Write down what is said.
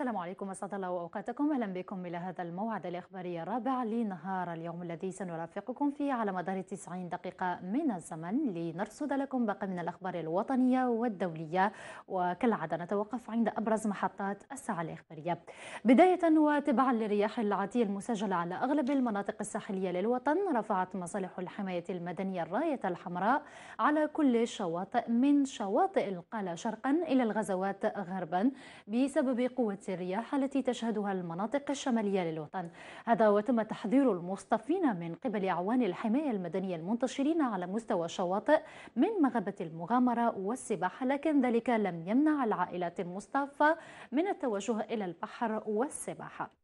السلام عليكم أسعد الله أوقاتكم أهلا بكم إلى هذا الموعد الإخباري الرابع لنهار اليوم الذي سنرافقكم فيه على مدار 90 دقيقة من الزمن لنرصد لكم باقي من الأخبار الوطنية والدولية وكالعادة نتوقف عند أبرز محطات الساعة الإخبارية بداية وتبعا للرياح العاتية المسجلة على أغلب المناطق الساحلية للوطن رفعت مصالح الحماية المدنية الراية الحمراء على كل الشواطئ من شواطئ القالة شرقا إلى الغزوات غربا بسبب قوة الرياح التي تشهدها المناطق الشمالية للوطن هذا وتم تحذير المصطفين من قبل أعوان الحماية المدنية المنتشرين على مستوى الشواطئ من مغبة المغامرة والسباحة لكن ذلك لم يمنع العائلات المصطفى من التوجه إلى البحر والسباحة